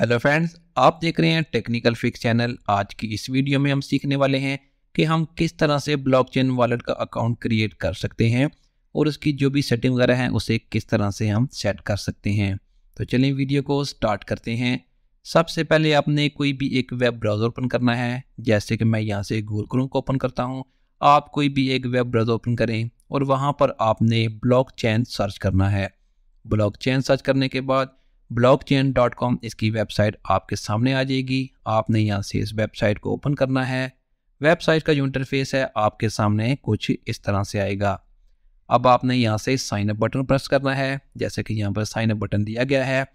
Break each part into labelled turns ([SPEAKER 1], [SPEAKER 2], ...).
[SPEAKER 1] hello friends आप देख रहे हैं टेक्निकल फिक्स चैनल आज की इस वीडियो में हम सीखने वाले हैं कि हम किस तरह से ब्लॉकचेन वॉलेट का अकाउंट क्रिएट कर सकते हैं और उसकी जो भी सेटिंग वगैरह है उसे किस तरह से हम सेट कर सकते हैं तो चलिए वीडियो को स्टार्ट करते हैं सबसे पहले आपने कोई भी एक वेब ब्राउज़र ओपन करना है जैसे कि मैं यहाँ से गूगल क्रोम को ओपन करता हूँ आप कोई भी एक वेब ब्राउज़र ओपन करें और वहाँ पर आपने ब्लॉक सर्च करना है ब्लॉक सर्च करने के बाद blockchain.com इसकी वेबसाइट आपके सामने आ जाएगी आपने यहाँ से इस वेबसाइट को ओपन करना है वेबसाइट का जो इंटरफेस है आपके सामने कुछ इस तरह से आएगा अब आपने यहाँ से साइन अप बटन प्रेस करना है जैसे कि यहाँ पर साइन अप बटन दिया गया है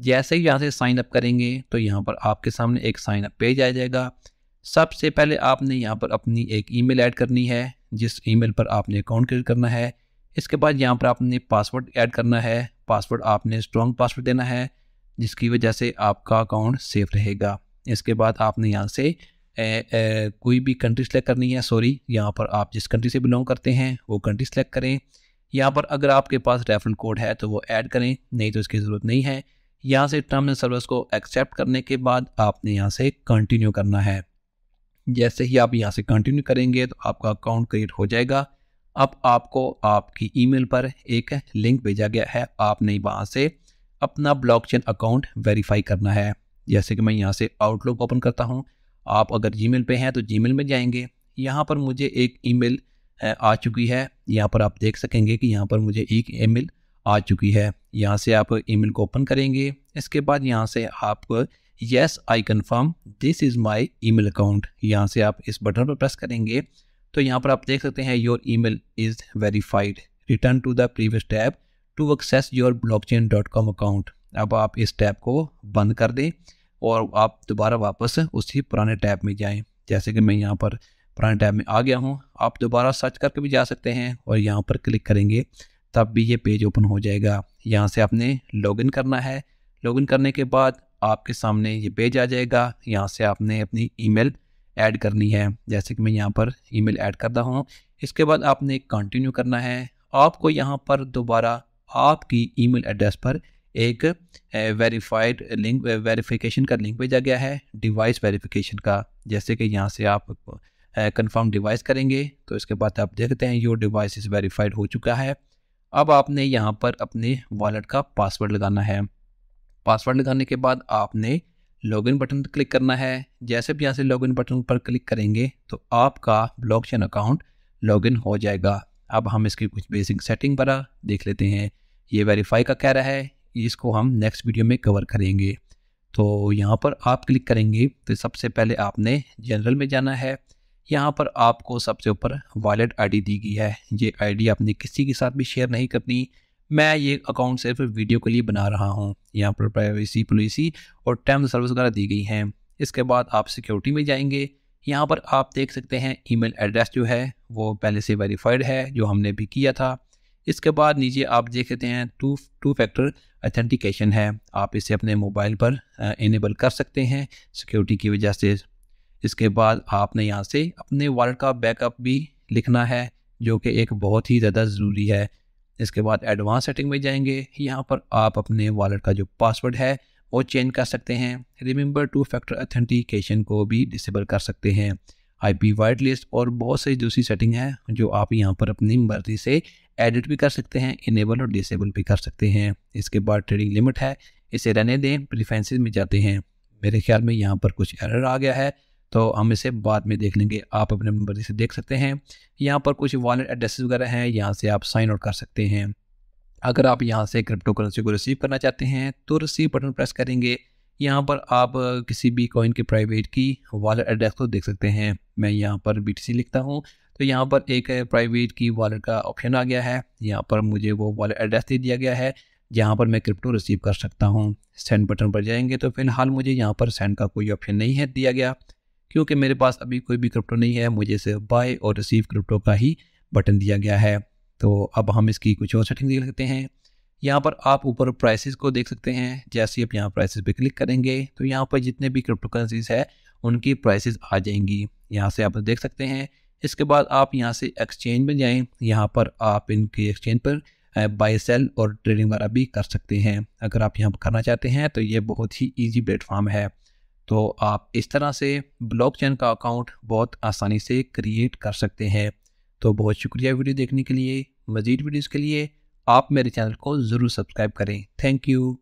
[SPEAKER 1] जैसे ही यहाँ से साइन अप करेंगे तो यहाँ पर आपके सामने एक साइन अप पेज आ जाएगा सबसे पहले आपने यहाँ पर अपनी एक ईमेल ऐड करनी है जिस ईमेल पर आपने अकाउंट क्रिएट करना है इसके बाद यहाँ पर आपने पासवर्ड ऐड करना है पासवर्ड आपने स्ट्रॉन्ग पासवर्ड देना है जिसकी वजह से आपका अकाउंट सेफ रहेगा इसके बाद आपने यहाँ से ए, ए, कोई भी कंट्री सेलेक्ट करनी है सॉरी यहाँ पर आप जिस कंट्री से बिलोंग करते हैं वो कंट्री सेलेक्ट करें यहाँ पर अगर आपके पास रेफरल कोड है तो वो ऐड करें नहीं तो इसकी ज़रूरत नहीं है यहाँ से टर्म एंड सर्विस को एक्सेप्ट करने के बाद आपने यहाँ से कंटिन्यू करना है जैसे ही आप यहाँ से कंटिन्यू करेंगे तो आपका अकाउंट क्रिएट हो जाएगा अब आपको आपकी ईमेल पर एक लिंक भेजा गया है आपने वहाँ से अपना ब्लॉकचेन अकाउंट वेरीफाई करना है जैसे कि मैं यहाँ से आउटलुक ओपन करता हूँ आप अगर जी पे हैं तो मेल में जाएंगे यहाँ पर मुझे एक ईमेल आ चुकी है यहाँ पर आप देख सकेंगे कि यहाँ पर मुझे एक ईमेल आ चुकी है यहाँ से आप ईमेल को ओपन करेंगे इसके बाद यहाँ से आप yes I confirm this is my email account यहाँ से आप इस बटन पर प्रेस करेंगे तो यहाँ पर आप देख सकते हैं your email is verified return to the previous tab to access your chain dot com account अब आप इस टैब को बंद कर दें और आप दोबारा वापस उसी पुराने टैब में जाएं जैसे कि मैं यहाँ पर पुराने टैब में आ गया हूँ आप दोबारा सर्च करके भी जा सकते हैं और यहाँ पर क्लिक करेंगे तब भी ये पेज ओपन हो जाएगा यहाँ से आपने लॉगिन करना है लॉगिन करने के बाद आपके सामने ये पेज आ जाएगा यहाँ से आपने अपनी ईमेल ऐड करनी है जैसे कि मैं यहाँ पर ईमेल ऐड करता हूँ इसके बाद आपने कंटिन्यू करना है आपको यहाँ पर दोबारा आपकी ईमेल एड्रेस पर एक वेरीफाइड लिंक वेरिफिकेशन का लिंक भेजा गया है डिवाइस वेरिफिकेशन का जैसे कि यहाँ से आप कंफर्म डिवाइस करेंगे तो इसके बाद आप देखते हैं योर डिवाइस इज़ वेरीफाइड हो चुका है अब आपने यहाँ पर अपने वॉलेट का पासवर्ड लगाना है पासवर्ड लगाने के बाद आपने लॉगिन बटन पर क्लिक करना है जैसे भी यहाँ से लॉगिन बटन पर क्लिक करेंगे तो आपका ब्लॉकचेन अकाउंट लॉगिन हो जाएगा अब हम इसकी कुछ बेसिक सेटिंग पर देख लेते हैं ये वेरीफाई का कह रहा है इसको हम नेक्स्ट वीडियो में कवर करेंगे तो यहाँ पर आप क्लिक करेंगे तो सबसे पहले आपने जनरल में जाना है यहाँ पर आपको सबसे ऊपर वॉलेट आईडी दी गई है ये आईडी आपने किसी के साथ भी शेयर नहीं करनी मैं ये अकाउंट सिर्फ वीडियो के लिए बना रहा हूँ यहाँ पर प्राइवेसी पॉलिसी और टर्म सर्विस वगैरह दी गई हैं इसके बाद आप सिक्योरिटी में जाएंगे यहाँ पर आप देख सकते हैं ईमेल एड्रेस जो है वो पहले से वेरीफाइड है जो हमने भी किया था इसके बाद नीचे आप देख सकते हैं टू टू फैक्टर अथेंटिकेशन है आप इसे अपने मोबाइल पर इनेबल कर सकते हैं सिक्योरिटी की वजह से इसके बाद आपने यहाँ से अपने वॉलेट का बैकअप भी लिखना है जो कि एक बहुत ही ज़्यादा ज़रूरी है इसके बाद एडवांस सेटिंग में जाएंगे यहाँ पर आप अपने वॉलेट का जो पासवर्ड है वो चेंज कर सकते हैं रिमेंबर टू फैक्टर अथेंटिकेशन को भी डिसेबल कर सकते हैं आईपी वाइट लिस्ट और बहुत सारी दूसरी सेटिंग है जो आप यहाँ पर अपनी मर्जी से एडिट भी कर सकते हैं इनेबल और डिसेबल भी कर सकते हैं इसके बाद ट्रेडिंग लिमिट है इसे रहने दें प्रिफेंसिस में जाते हैं मेरे ख्याल में यहाँ पर कुछ एरर आ गया है तो हम इसे बाद में देख लेंगे आप अपने नंबर से देख सकते हैं यहाँ पर कुछ वॉलेट एड्रेसेस वगैरह हैं यहाँ से आप साइन आउट कर सकते हैं अगर आप यहाँ से क्रिप्टो करेंसी को रिसीव करना चाहते हैं तो रिसीव बटन प्रेस करेंगे यहाँ पर आप किसी भी कॉइन के प्राइवेट की वॉलेट एड्रेस को देख सकते हैं मैं यहाँ पर बी लिखता हूँ तो यहाँ पर एक प्राइवेट की वॉलेट का ऑप्शन आ गया है यहाँ पर मुझे वो वॉलेट एड्रेस दे दिया गया है जहाँ पर मैं क्रिप्टो रिसीव कर सकता हूँ सेंड बटन पर जाएंगे तो फिलहाल मुझे यहाँ पर सेंड का कोई ऑप्शन नहीं है दिया गया क्योंकि मेरे पास अभी कोई भी क्रिप्टो नहीं है मुझे सिर्फ बाय और रिसीव क्रिप्टो का ही बटन दिया गया है तो अब हम इसकी कुछ और सेटिंग देख सकते हैं यहाँ पर आप ऊपर प्राइसेस को देख सकते हैं जैसे ही आप यहाँ प्राइसेस पे क्लिक करेंगे तो यहाँ पर जितने भी क्रिप्टो करेंसीज है उनकी प्राइसेस आ जाएंगी यहाँ से आप देख सकते हैं इसके बाद आप यहाँ से एक्सचेंज में जाएं यहाँ पर आप इनके एक्सचेंज पर बाय सेल और ट्रेडिंग वगैरह भी कर सकते हैं अगर आप यहाँ पर करना चाहते हैं तो ये बहुत ही ईजी प्लेटफॉर्म है तो आप इस तरह से ब्लॉकचेन का अकाउंट बहुत आसानी से क्रिएट कर सकते हैं तो बहुत शुक्रिया वीडियो देखने के लिए मज़ीद वीडियोज़ के लिए आप मेरे चैनल को ज़रूर सब्सक्राइब करें थैंक यू